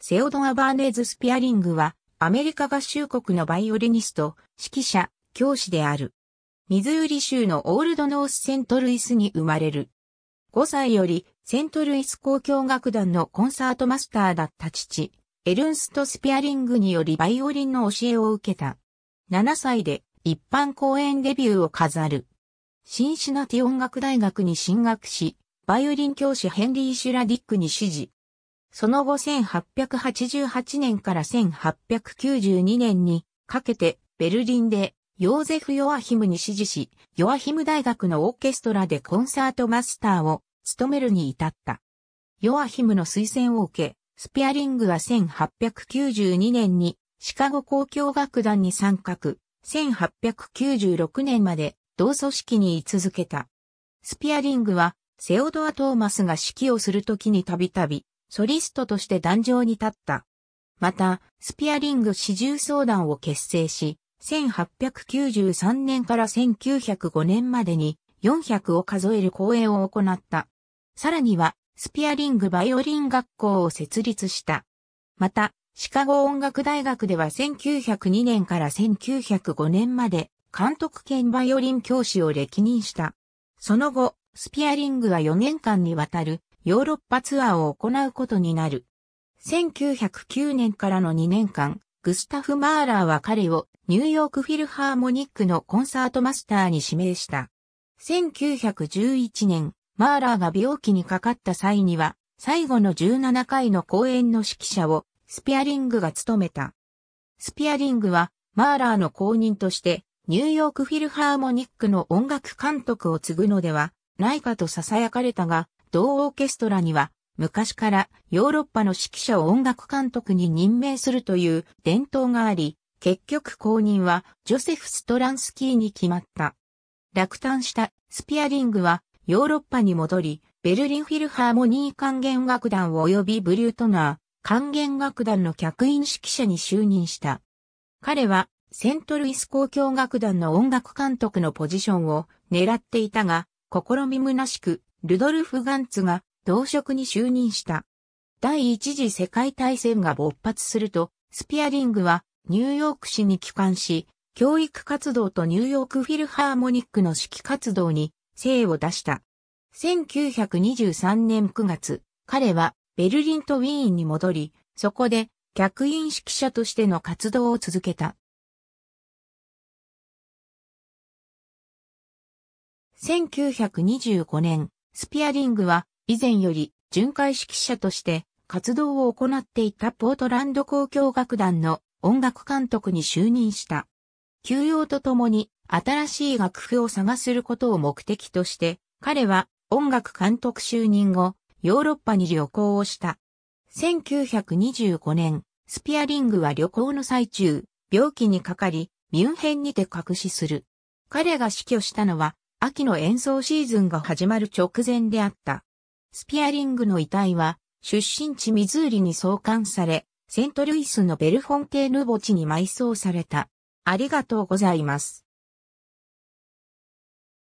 セオドア・バーネーズ・スピアリングは、アメリカ合衆国のバイオリニスト、指揮者、教師である。ミズーリ州のオールドノースセントルイスに生まれる。5歳よりセントルイス交響楽団のコンサートマスターだった父、エルンスト・スピアリングによりバイオリンの教えを受けた。7歳で一般公演デビューを飾る。シンシナティ音楽大学に進学し、バイオリン教師ヘンリー・シュラディックに指示、その後1888年から1892年にかけてベルリンでヨーゼフ・ヨアヒムに指示し、ヨアヒム大学のオーケストラでコンサートマスターを務めるに至った。ヨアヒムの推薦を受け、スピアリングは1892年にシカゴ交響楽団に参画、1896年まで同組織に居続けた。スピアリングはセオドア・トーマスが指揮をするときにたびたびソリストとして壇上に立った。また、スピアリング四重相談を結成し、1893年から1905年までに400を数える講演を行った。さらには、スピアリングバイオリン学校を設立した。また、シカゴ音楽大学では1902年から1905年まで監督兼バイオリン教師を歴任した。その後、スピアリングは4年間にわたるヨーロッパツアーを行うことになる。1909年からの2年間、グスタフ・マーラーは彼をニューヨークフィルハーモニックのコンサートマスターに指名した。1911年、マーラーが病気にかかった際には、最後の17回の公演の指揮者をスピアリングが務めた。スピアリングは、マーラーの公認として、ニューヨークフィルハーモニックの音楽監督を継ぐのではないかと囁かれたが、同オーケストラには、昔からヨーロッパの指揮者を音楽監督に任命するという伝統があり、結局公認はジョセフ・ストランスキーに決まった。落胆したスピアリングはヨーロッパに戻り、ベルリンフィルハーモニー管弦楽団及びブリュートナー管弦楽団の客員指揮者に就任した。彼はセントルイス交響楽団の音楽監督のポジションを狙っていたが、試みむなしくルドルフ・ガンツが同職に就任した。第一次世界大戦が勃発すると、スピアリングはニューヨーク市に帰還し、教育活動とニューヨークフィルハーモニックの指揮活動に精を出した。1923年9月、彼はベルリンとウィーンに戻り、そこで客員指揮者としての活動を続けた。1925年、スピアリングは以前より巡回指揮者として活動を行っていたポートランド交響楽団の音楽監督に就任した。休養とともに新しい楽譜を探することを目的として彼は音楽監督就任後ヨーロッパに旅行をした。1925年、スピアリングは旅行の最中、病気にかかり、ミュンヘンにて隠しする。彼が死去したのは秋の演奏シーズンが始まる直前であった。スピアリングの遺体は、出身地ミズーリに送還され、セントルイスのベルフォンテーヌ墓地に埋葬された。ありがとうございます。